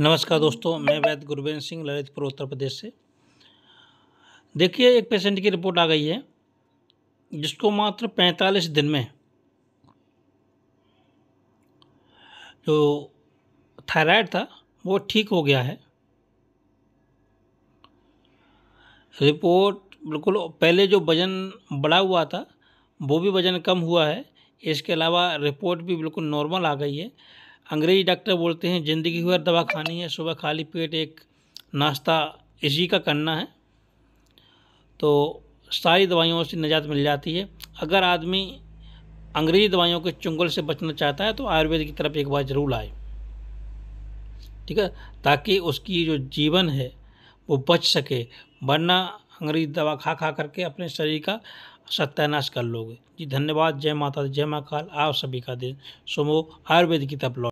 नमस्कार दोस्तों मैं वैद्य गुरबेंद्र सिंह ललितपुर उत्तर प्रदेश से देखिए एक पेशेंट की रिपोर्ट आ गई है जिसको मात्र पैंतालीस दिन में जो थायराइड था वो ठीक हो गया है रिपोर्ट बिल्कुल पहले जो वज़न बढ़ा हुआ था वो भी वज़न कम हुआ है इसके अलावा रिपोर्ट भी बिल्कुल नॉर्मल आ गई है अंग्रेज़ी डॉक्टर बोलते हैं ज़िंदगी भर दवा खानी है सुबह खाली पेट एक नाश्ता इसी का करना है तो सारी दवाइयों से निजात मिल जाती है अगर आदमी अंग्रेज़ी दवाइयों के चुंगल से बचना चाहता है तो आयुर्वेद की तरफ एक बार ज़रूर आए ठीक है ताकि उसकी जो जीवन है वो बच सके वरना अंग्रेजी दवा खा खा करके अपने शरीर का सत्यानाश कर लोगे जी धन्यवाद जय माता जय माँ काल आप सभी का दिन सुमो आयुर्वेद की तरफ लौट